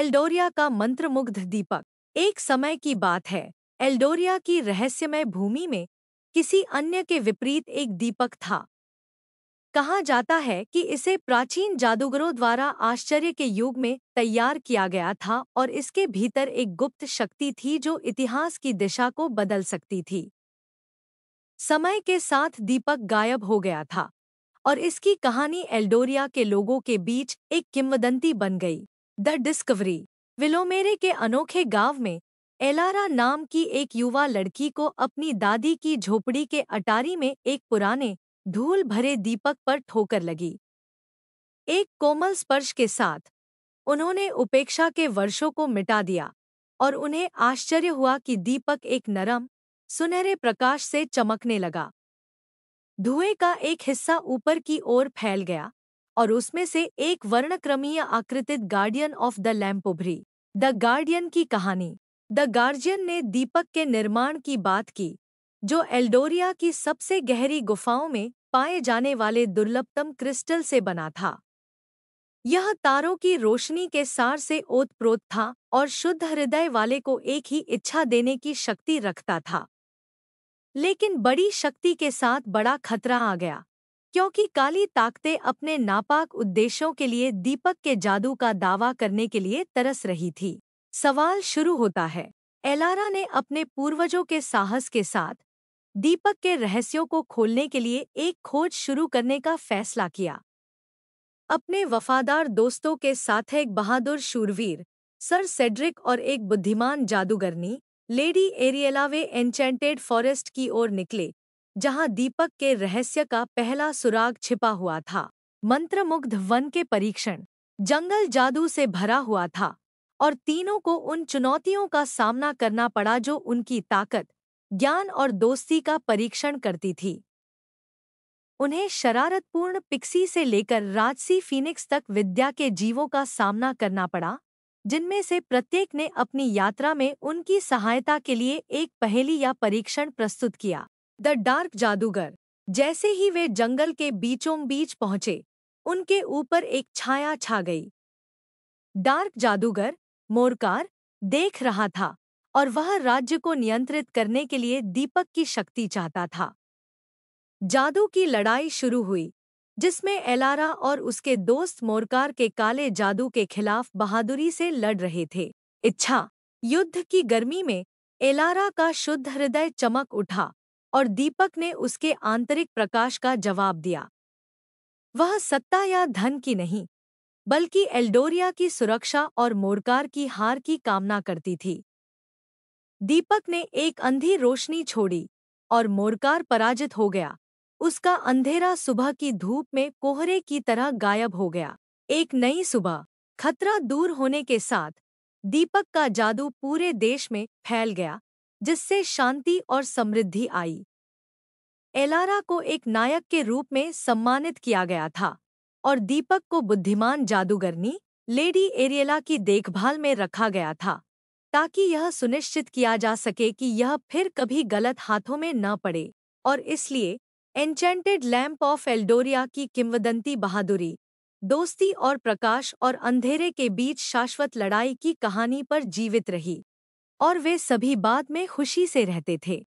Eldoria का मंत्रमुग्ध दीपक एक समय की बात है एल्डोरिया की रहस्यमय भूमि में किसी अन्य के विपरीत एक दीपक था कहा जाता है कि इसे प्राचीन जादूगरों द्वारा आश्चर्य के युग में तैयार किया गया था और इसके भीतर एक गुप्त शक्ति थी जो इतिहास की दिशा को बदल सकती थी समय के साथ दीपक गायब हो गया था और इसकी कहानी एल्डोरिया के लोगों के बीच एक किंवदंती बन गई द डिस्कवरी विलोमेरे के अनोखे गांव में एलारा नाम की एक युवा लड़की को अपनी दादी की झोपड़ी के अटारी में एक पुराने धूल भरे दीपक पर ठोकर लगी एक कोमल स्पर्श के साथ उन्होंने उपेक्षा के वर्षों को मिटा दिया और उन्हें आश्चर्य हुआ कि दीपक एक नरम सुनहरे प्रकाश से चमकने लगा धुएं का एक हिस्सा ऊपर की ओर फैल गया और उसमें से एक वर्णक्रमीय आकृतित गार्डियन ऑफ द लैम्प उभरी द गार्डियन की कहानी द गार्जियन ने दीपक के निर्माण की बात की जो एल्डोरिया की सबसे गहरी गुफाओं में पाए जाने वाले दुर्लभतम क्रिस्टल से बना था यह तारों की रोशनी के सार से ओतप्रोत था और शुद्ध हृदय वाले को एक ही इच्छा देने की शक्ति रखता था लेकिन बड़ी शक्ति के साथ बड़ा खतरा आ गया क्योंकि काली ताकतें अपने नापाक उद्देश्यों के लिए दीपक के जादू का दावा करने के लिए तरस रही थी सवाल शुरू होता है एलारा ने अपने पूर्वजों के साहस के साथ दीपक के रहस्यों को खोलने के लिए एक खोज शुरू करने का फैसला किया अपने वफादार दोस्तों के साथ एक बहादुर शूरवीर सर सेड्रिक और एक बुद्धिमान जादूगरनी लेडी एरियलावे एन्चेंटेड फॉरेस्ट की ओर निकले जहां दीपक के रहस्य का पहला सुराग छिपा हुआ था मंत्रमुग्ध वन के परीक्षण जंगल जादू से भरा हुआ था और तीनों को उन चुनौतियों का सामना करना पड़ा जो उनकी ताकत ज्ञान और दोस्ती का परीक्षण करती थी उन्हें शरारतपूर्ण पिक्सी से लेकर राजसी फीनिक्स तक विद्या के जीवों का सामना करना पड़ा जिनमें से प्रत्येक ने अपनी यात्रा में उनकी सहायता के लिए एक पहेली या परीक्षण प्रस्तुत किया द डार्क जादूगर जैसे ही वे जंगल के बीचों बीच पहुंचे उनके ऊपर एक छाया छा गई डार्क जादूगर मोरकार देख रहा था और वह राज्य को नियंत्रित करने के लिए दीपक की शक्ति चाहता था जादू की लड़ाई शुरू हुई जिसमें एलारा और उसके दोस्त मोरकार के काले जादू के खिलाफ बहादुरी से लड़ रहे थे इच्छा युद्ध की गर्मी में एलारा का शुद्ध हृदय चमक उठा और दीपक ने उसके आंतरिक प्रकाश का जवाब दिया वह सत्ता या धन की नहीं बल्कि एल्डोरिया की सुरक्षा और मोरकार की हार की कामना करती थी दीपक ने एक अंधी रोशनी छोड़ी और मोरकार पराजित हो गया उसका अंधेरा सुबह की धूप में कोहरे की तरह गायब हो गया एक नई सुबह खतरा दूर होने के साथ दीपक का जादू पूरे देश में फैल गया जिससे शांति और समृद्धि आई एलारा को एक नायक के रूप में सम्मानित किया गया था और दीपक को बुद्धिमान जादूगरनी लेडी एरियला की देखभाल में रखा गया था ताकि यह सुनिश्चित किया जा सके कि यह फिर कभी गलत हाथों में न पड़े और इसलिए एंचेंटेड लैम्प ऑफ एल्डोरिया की किंवदंती बहादुरी दोस्ती और प्रकाश और अंधेरे के बीच शाश्वत लड़ाई की कहानी पर जीवित रही और वे सभी बाद में खुशी से रहते थे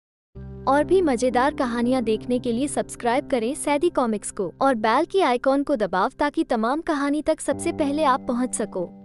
और भी मजेदार कहानियाँ देखने के लिए सब्सक्राइब करें सैदी कॉमिक्स को और बैल की आइकॉन को दबाव ताकि तमाम कहानी तक सबसे पहले आप पहुँच सको